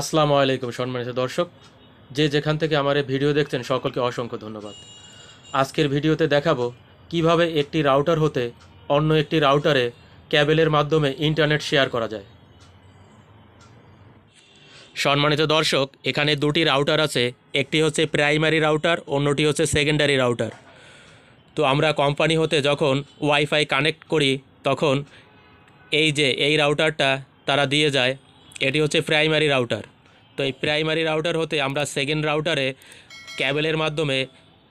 আসসালামু আলাইকুম সম্মানিত দর্শক যে যেখান থেকে আমার এই ভিডিও দেখছেন সকলকে অসংখ্য ধন্যবাদ আজকের ভিডিওতে দেখাবো কিভাবে একটি রাউটার হতে অন্য একটি রাউটারে ক্যাবেলের মাধ্যমে ইন্টারনেট শেয়ার করা যায় সম্মানিত দর্শক এখানে দুটি রাউটার আছে একটি হচ্ছে প্রাইমারি রাউটার অন্যটি হচ্ছে সেকেন্ডারি রাউটার তো আমরা কোম্পানি হতে যখন ওয়াইফাই কানেক্ট করি তখন এই যে এই রাউটারটা তারা দিয়ে যায় এটি হচ্ছে প্রাইমারি রাউটার তো এই প্রাইমারি রাউটার হতে আমরা সেকেন্ড রাউটারে ক্যাবেলের মাধ্যমে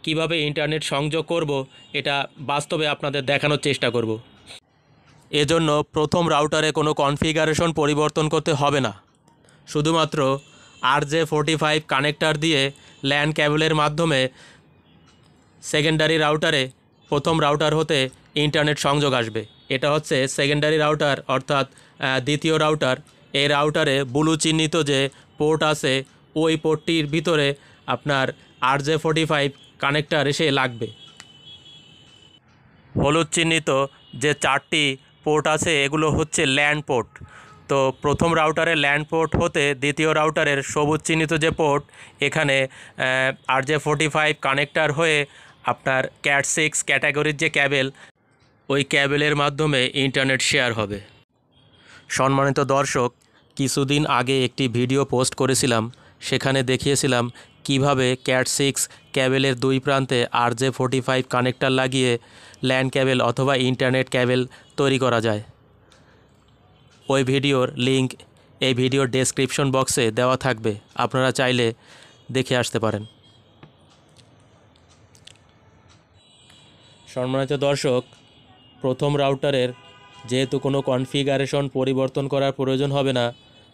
কিভাবে ইন্টারনেট সংযোগ করব এটা বাস্তবে আপনাদের দেখানোর চেষ্টা করব এজন্য প্রথম রাউটারে কোনো কনফিগারেশন পরিবর্তন করতে হবে না শুধুমাত্র R J forty five connector দিয়ে ল্যান্ড ক্যাবলের মাধ্যমে সেকেন্ডারি রাউটারে প্রথম রাউটার হতে ইন্টারনেট সংযোগ আসবে এটা হচ্ছে সেকেন্ডারি রাউটার অর্থাৎ দ্বিতীয় রাউটার এর রাউটারে ব্লু চিহ্নিত যে পোর্ট আছে ওই পোর্টটির ভিতরে আপনার R J forty five connector এসে লাগবে হলুদ চিহ্নিত যে চারটি পোর্ট আছে এগুলো হচ্ছে ল্যান্ড পোর্ট তো প্রথম রাউটারে ল্যান্ড পোর্ট হতে দ্বিতীয় রাউটারের সবুজ চিহ্নিত যে পোর্ট এখানে R J forty five connector হয়ে আপনার ক্যাট সিক্স ক্যাটাগরির যে ক্যাবেল ওই ক্যাবেলের মাধ্যমে ইন্টারনেট শেয়ার হবে সম্মানিত দর্শক কিছুদিন আগে একটি ভিডিও পোস্ট করেছিলাম সেখানে দেখিয়েছিলাম কিভাবে ক্যাট সিক্স ক্যাবেলের দুই প্রান্তে R J forty five connector লাগিয়ে ল্যান্ড ক্যাবেল অথবা ইন্টারনেট ক্যাবেল তৈরি করা যায় ওই ভিডিওর লিংক এই ভিডিওর ডেসক্রিপশন বক্সে দেওয়া থাকবে আপনারা চাইলে দেখে আসতে পারেন সম্মানিত দর্শক প্রথম রাউটারের যেহেতু কোনো কনফিগারেশন পরিবর্তন করার প্রয়োজন হবে না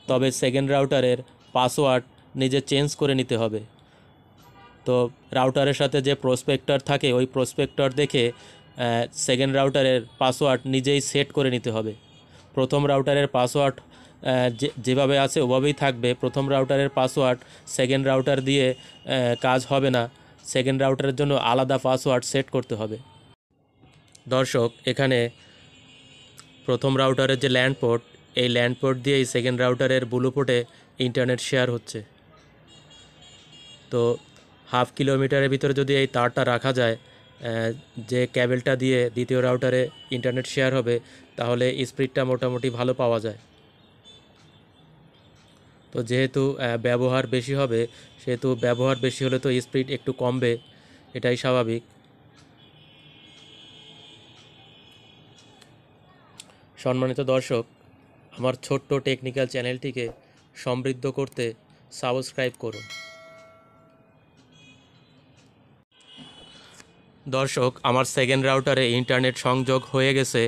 তবে সেকেন্ড রাউটারের পাসওয়ার্ড নিজে চেঞ্জ করে নিতে হবে তো রাউটারের সাথে যে প্রসপেক্টর থাকে ওই প্রসপেক্টর দেখে সেকেন্ড রাউটারের পাসওয়ার্ড নিজেই সেট করে নিতে হবে প্রথম রাউটারের পাসওয়ার্ড যেভাবে আছে ওভাবেই থাকবে প্রথম রাউটারের পাসওয়ার্ড সেকেন্ড রাউটার দিয়ে কাজ হবে না সেকেন্ড রাউটারের জন্য আলাদা পাসওয়ার্ড সেট করতে হবে দর্শক এখানে প্রথম রাউটারের যে ল্যান্ড পোর্ট এই ল্যান্ডপোর্ট দিয়ে দিয়েই সেকেন্ড রাউটারের ব্লুপোর্টে ইন্টারনেট শেয়ার হচ্ছে তো হাফ কিলোমিটারের ভিতরে যদি এই তারটা রাখা যায় যে ক্যাবেলটা দিয়ে দ্বিতীয় রাউটারে ইন্টারনেট শেয়ার হবে তাহলে স্পিডটা মোটামুটি ভালো পাওয়া যায় তো যেহেতু ব্যবহার বেশি হবে সেহেতু ব্যবহার বেশি হলে তো স্পিড একটু কমবে এটাই স্বাভাবিক সম্মানিত দর্শক আমার ছোট্ট টেকনিক্যাল চ্যানেলটিকে সমৃদ্ধ করতে সাবস্ক্রাইব করুন দর্শক আমার সেকেন্ড রাউটারে ইন্টারনেট সংযোগ হয়ে গেছে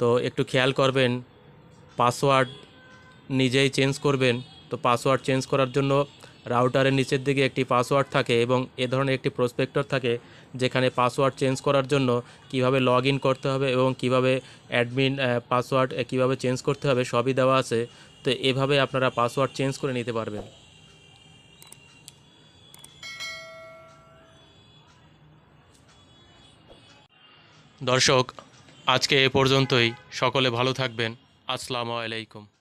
তো একটু খেয়াল করবেন পাসওয়ার্ড নিজেই চেঞ্জ করবেন তো পাসওয়ার্ড চেঞ্জ করার জন্য রাউটারের নিচের দিকে একটি পাসওয়ার্ড থাকে এবং এ ধরনের একটি প্রসপেক্টর থাকে যেখানে পাসওয়ার্ড চেঞ্জ করার জন্য কিভাবে লগ ইন করতে হবে এবং কিভাবে অ্যাডমিন পাসওয়ার্ড কিভাবে চেঞ্জ করতে হবে সবই দেওয়া আছে তো এভাবে আপনারা পাসওয়ার্ড চেঞ্জ করে নিতে পারবেন দর্শক আজকে এ পর্যন্তই সকলে ভালো থাকবেন আসসালামু আলাইকুম